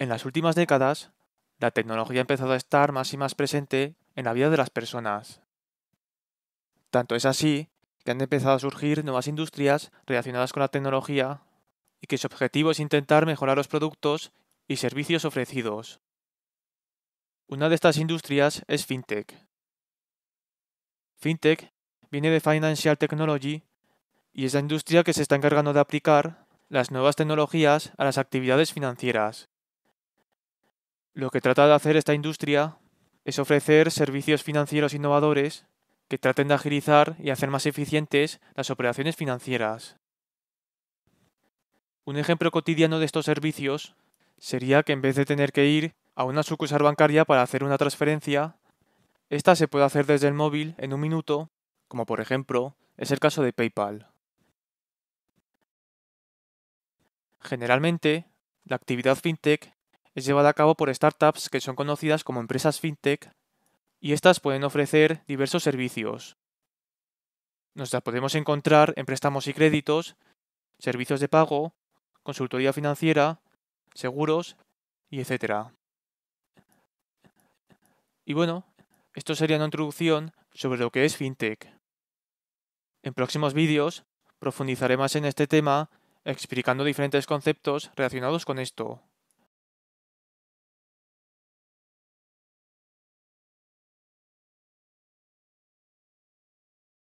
En las últimas décadas, la tecnología ha empezado a estar más y más presente en la vida de las personas. Tanto es así que han empezado a surgir nuevas industrias relacionadas con la tecnología y que su objetivo es intentar mejorar los productos y servicios ofrecidos. Una de estas industrias es FinTech. FinTech viene de Financial Technology y es la industria que se está encargando de aplicar las nuevas tecnologías a las actividades financieras. Lo que trata de hacer esta industria es ofrecer servicios financieros innovadores que traten de agilizar y hacer más eficientes las operaciones financieras. Un ejemplo cotidiano de estos servicios sería que en vez de tener que ir a una sucursal bancaria para hacer una transferencia, esta se puede hacer desde el móvil en un minuto, como por ejemplo es el caso de PayPal. Generalmente, la actividad fintech es llevada a cabo por startups que son conocidas como empresas fintech y estas pueden ofrecer diversos servicios. Nos las podemos encontrar en préstamos y créditos, servicios de pago, consultoría financiera, seguros y etc. Y bueno, esto sería una introducción sobre lo que es fintech. En próximos vídeos profundizaré más en este tema explicando diferentes conceptos relacionados con esto.